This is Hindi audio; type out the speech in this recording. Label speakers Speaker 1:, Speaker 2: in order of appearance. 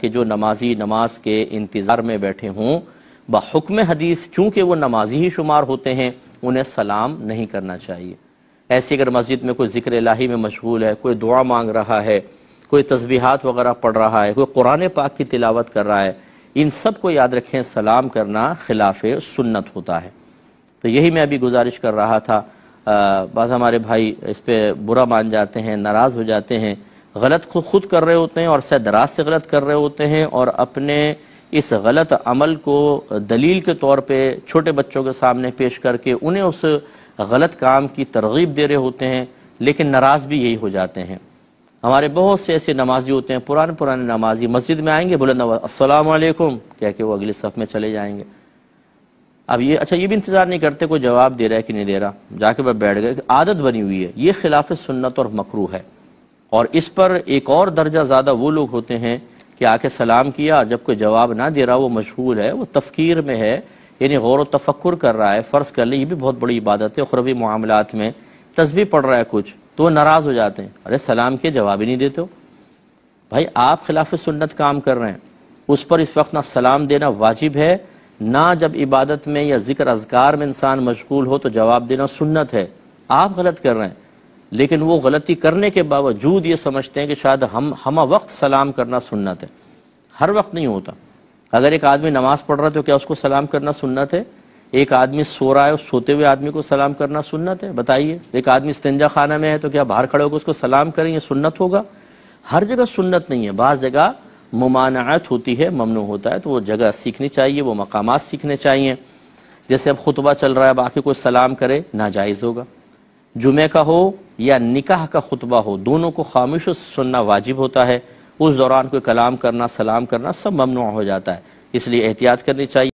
Speaker 1: कि जो नमाजी नमाज के इंतज़ार में बैठे हों बहक्म हदीस चूंकि वो नमाजी ही शुमार होते हैं उन्हें सलाम नहीं करना चाहिए ऐसी अगर मस्जिद में कोई जिक्र लाही में मशगूल है कोई दुआ मांग रहा है कोई तस्बीहात वगैरह पढ़ रहा है कोई कुरान पाक की तिलावत कर रहा है इन सब को याद रखें सलाम करना खिलाफ सुन्नत होता है तो यही मैं अभी गुजारिश कर रहा था बाद हमारे भाई इस पर बुरा मान जाते हैं नाराज़ हो जाते हैं गलत को खुद कर रहे होते हैं और शायद दराज से गलत कर रहे होते हैं और अपने इस गलत अमल को दलील के तौर पे छोटे बच्चों के सामने पेश करके उन्हें उस गलत काम की तरगीब दे रहे होते हैं लेकिन नाराज़ भी यही हो जाते हैं हमारे बहुत से ऐसे नमाजी होते हैं पुराने पुराने नमाजी मस्जिद में आएंगे बुलंद असलकुम कह के वो अगले सफ़ में चले जाएंगे अब ये अच्छा ये भी इंतज़ार नहीं करते कोई जवाब दे रहा है कि नहीं दे रहा जाके वह बैठ गए आदत बनी हुई है ये खिलाफ सुन्नत और मकरू है और इस पर एक और दर्जा ज़्यादा वो लोग होते हैं कि आके सलाम किया जब कोई जवाब ना दे रहा वो मशहूल है वो तफकीर में है यानी गौर तफक्र कर रहा है फ़र्ज़ कर ले ये भी बहुत बड़ी इबादत है उखरवी मामलात में तस्वीर पढ़ रहा है कुछ तो वो नाराज़ हो जाते हैं अरे सलाम के जवाब ही नहीं देते हो भाई आप खिलाफ सुन्नत काम कर रहे हैं उस पर इस वक्त ना सलाम देना वाजिब है ना जब इबादत में या जिक्र अजगार में इंसान मशगूल हो तो जवाब देना सुन्नत है आप गलत कर रहे हैं लेकिन वो गलती करने के बावजूद ये समझते हैं कि शायद हम हम वक्त सलाम करना सुन्नत है हर वक्त नहीं होता अगर एक आदमी नमाज पढ़ रहा है तो क्या उसको सलाम करना सुन्नत है एक आदमी सो रहा है सोते हुए आदमी को सलाम करना सुन्नत है बताइए एक आदमी स्तंजा खाना में है तो क्या बाहर खड़े होकर उसको सलाम करें यह सुन्नत होगा हर जगह सुन्नत नहीं है बाज़ जगह ममानात होती है ममनू होता है तो वो जगह सीखनी चाहिए वो मकाम सीखने चाहिए जैसे अब खुतबा चल रहा है बाकी कोई सलाम करे नाजायज़ होगा जुमे का हो या निकाह का खुतबा हो दोनों को खामोश सुनना वाजिब होता है उस दौरान कोई कलाम करना सलाम करना सब ममनू हो जाता है इसलिए एहतियात करनी चाहिए